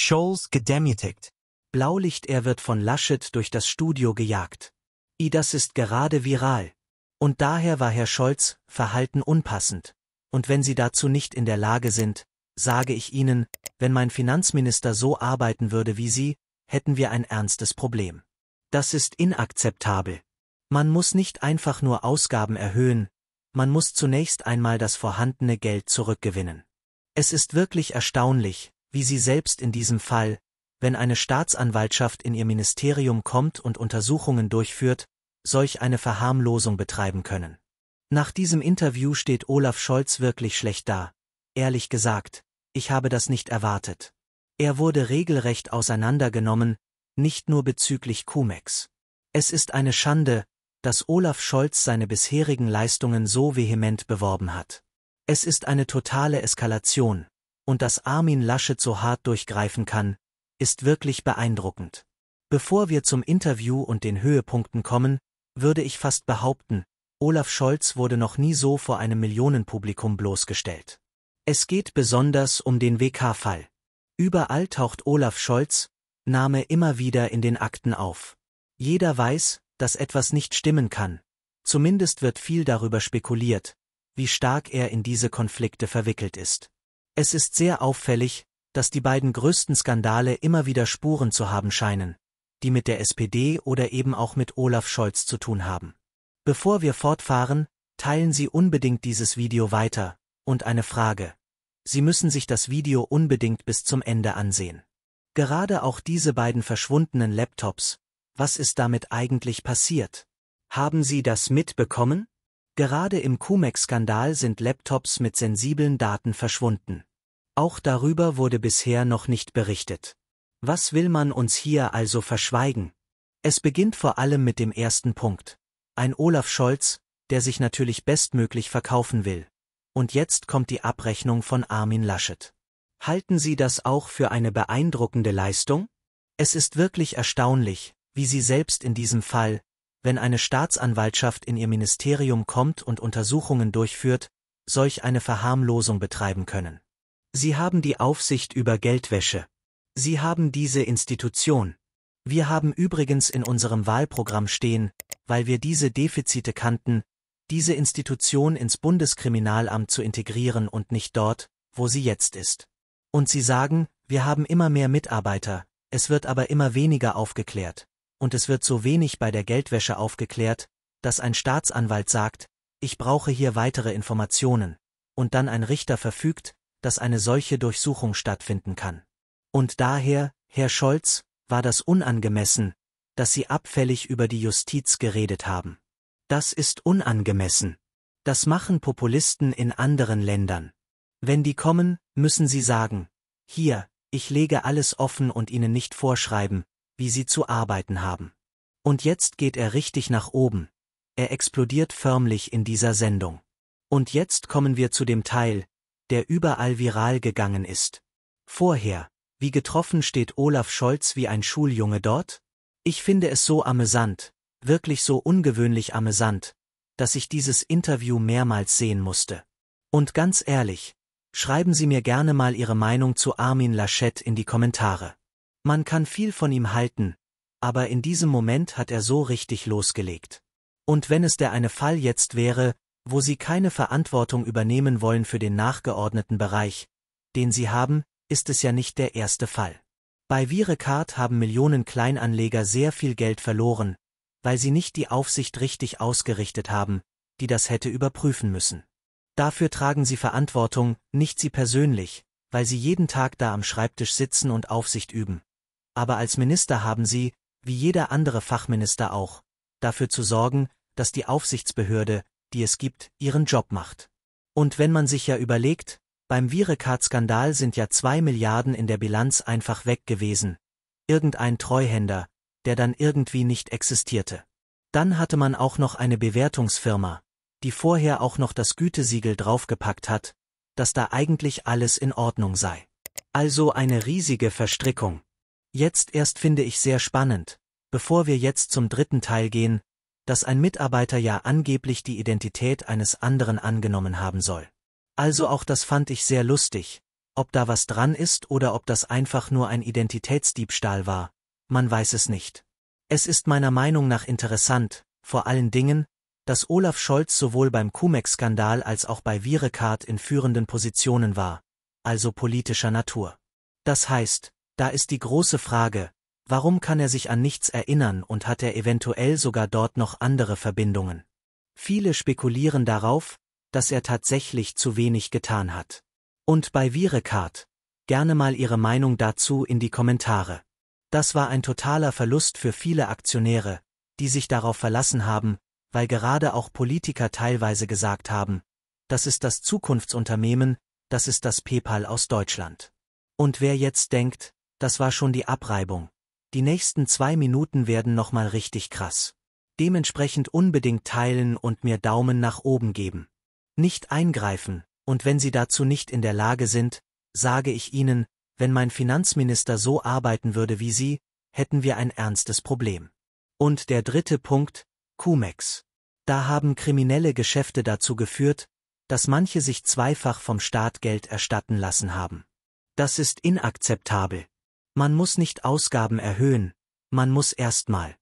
Scholz gedemütigt. Blaulicht er wird von Laschet durch das Studio gejagt. I das ist gerade viral. Und daher war Herr Scholz Verhalten unpassend. Und wenn Sie dazu nicht in der Lage sind, sage ich Ihnen, wenn mein Finanzminister so arbeiten würde wie Sie, hätten wir ein ernstes Problem. Das ist inakzeptabel. Man muss nicht einfach nur Ausgaben erhöhen, man muss zunächst einmal das vorhandene Geld zurückgewinnen. Es ist wirklich erstaunlich, wie sie selbst in diesem Fall, wenn eine Staatsanwaltschaft in ihr Ministerium kommt und Untersuchungen durchführt, solch eine Verharmlosung betreiben können. Nach diesem Interview steht Olaf Scholz wirklich schlecht da. Ehrlich gesagt, ich habe das nicht erwartet. Er wurde regelrecht auseinandergenommen, nicht nur bezüglich Cumex. Es ist eine Schande, dass Olaf Scholz seine bisherigen Leistungen so vehement beworben hat. Es ist eine totale Eskalation, und dass Armin Laschet so hart durchgreifen kann, ist wirklich beeindruckend. Bevor wir zum Interview und den Höhepunkten kommen, würde ich fast behaupten, Olaf Scholz wurde noch nie so vor einem Millionenpublikum bloßgestellt. Es geht besonders um den WK-Fall. Überall taucht Olaf Scholz, Name immer wieder in den Akten auf. Jeder weiß, dass etwas nicht stimmen kann. Zumindest wird viel darüber spekuliert, wie stark er in diese Konflikte verwickelt ist. Es ist sehr auffällig, dass die beiden größten Skandale immer wieder Spuren zu haben scheinen, die mit der SPD oder eben auch mit Olaf Scholz zu tun haben. Bevor wir fortfahren, teilen Sie unbedingt dieses Video weiter, und eine Frage. Sie müssen sich das Video unbedingt bis zum Ende ansehen. Gerade auch diese beiden verschwundenen Laptops, was ist damit eigentlich passiert? Haben Sie das mitbekommen? Gerade im Cumex-Skandal sind Laptops mit sensiblen Daten verschwunden. Auch darüber wurde bisher noch nicht berichtet. Was will man uns hier also verschweigen? Es beginnt vor allem mit dem ersten Punkt. Ein Olaf Scholz, der sich natürlich bestmöglich verkaufen will. Und jetzt kommt die Abrechnung von Armin Laschet. Halten Sie das auch für eine beeindruckende Leistung? Es ist wirklich erstaunlich, wie Sie selbst in diesem Fall, wenn eine Staatsanwaltschaft in Ihr Ministerium kommt und Untersuchungen durchführt, solch eine Verharmlosung betreiben können. Sie haben die Aufsicht über Geldwäsche. Sie haben diese Institution. Wir haben übrigens in unserem Wahlprogramm stehen, weil wir diese Defizite kannten, diese Institution ins Bundeskriminalamt zu integrieren und nicht dort, wo sie jetzt ist. Und sie sagen, wir haben immer mehr Mitarbeiter, es wird aber immer weniger aufgeklärt. Und es wird so wenig bei der Geldwäsche aufgeklärt, dass ein Staatsanwalt sagt, ich brauche hier weitere Informationen. Und dann ein Richter verfügt, dass eine solche Durchsuchung stattfinden kann. Und daher, Herr Scholz, war das unangemessen, dass Sie abfällig über die Justiz geredet haben. Das ist unangemessen. Das machen Populisten in anderen Ländern. Wenn die kommen, müssen sie sagen, hier, ich lege alles offen und ihnen nicht vorschreiben, wie sie zu arbeiten haben. Und jetzt geht er richtig nach oben. Er explodiert förmlich in dieser Sendung. Und jetzt kommen wir zu dem Teil, der überall viral gegangen ist. Vorher, wie getroffen steht Olaf Scholz wie ein Schuljunge dort? Ich finde es so amüsant, wirklich so ungewöhnlich amüsant, dass ich dieses Interview mehrmals sehen musste. Und ganz ehrlich, schreiben Sie mir gerne mal Ihre Meinung zu Armin Laschet in die Kommentare. Man kann viel von ihm halten, aber in diesem Moment hat er so richtig losgelegt. Und wenn es der eine Fall jetzt wäre, wo sie keine Verantwortung übernehmen wollen für den nachgeordneten Bereich, den sie haben, ist es ja nicht der erste Fall. Bei Virecard haben Millionen Kleinanleger sehr viel Geld verloren, weil sie nicht die Aufsicht richtig ausgerichtet haben, die das hätte überprüfen müssen. Dafür tragen sie Verantwortung, nicht sie persönlich, weil sie jeden Tag da am Schreibtisch sitzen und Aufsicht üben. Aber als Minister haben sie, wie jeder andere Fachminister auch, dafür zu sorgen, dass die Aufsichtsbehörde, die es gibt, ihren Job macht. Und wenn man sich ja überlegt, beim Wirecard-Skandal sind ja zwei Milliarden in der Bilanz einfach weg gewesen. Irgendein Treuhänder, der dann irgendwie nicht existierte. Dann hatte man auch noch eine Bewertungsfirma, die vorher auch noch das Gütesiegel draufgepackt hat, dass da eigentlich alles in Ordnung sei. Also eine riesige Verstrickung. Jetzt erst finde ich sehr spannend, bevor wir jetzt zum dritten Teil gehen, dass ein Mitarbeiter ja angeblich die Identität eines anderen angenommen haben soll. Also auch das fand ich sehr lustig, ob da was dran ist oder ob das einfach nur ein Identitätsdiebstahl war, man weiß es nicht. Es ist meiner Meinung nach interessant, vor allen Dingen, dass Olaf Scholz sowohl beim Cumex-Skandal als auch bei Virecard in führenden Positionen war, also politischer Natur. Das heißt, da ist die große Frage, Warum kann er sich an nichts erinnern und hat er eventuell sogar dort noch andere Verbindungen? Viele spekulieren darauf, dass er tatsächlich zu wenig getan hat. Und bei Virekart, gerne mal Ihre Meinung dazu in die Kommentare. Das war ein totaler Verlust für viele Aktionäre, die sich darauf verlassen haben, weil gerade auch Politiker teilweise gesagt haben, das ist das Zukunftsunternehmen, das ist das PayPal aus Deutschland. Und wer jetzt denkt, das war schon die Abreibung, die nächsten zwei Minuten werden nochmal richtig krass. Dementsprechend unbedingt teilen und mir Daumen nach oben geben. Nicht eingreifen, und wenn Sie dazu nicht in der Lage sind, sage ich Ihnen, wenn mein Finanzminister so arbeiten würde wie Sie, hätten wir ein ernstes Problem. Und der dritte Punkt, Cumex. Da haben kriminelle Geschäfte dazu geführt, dass manche sich zweifach vom Staat Geld erstatten lassen haben. Das ist inakzeptabel. Man muss nicht Ausgaben erhöhen, man muss erstmal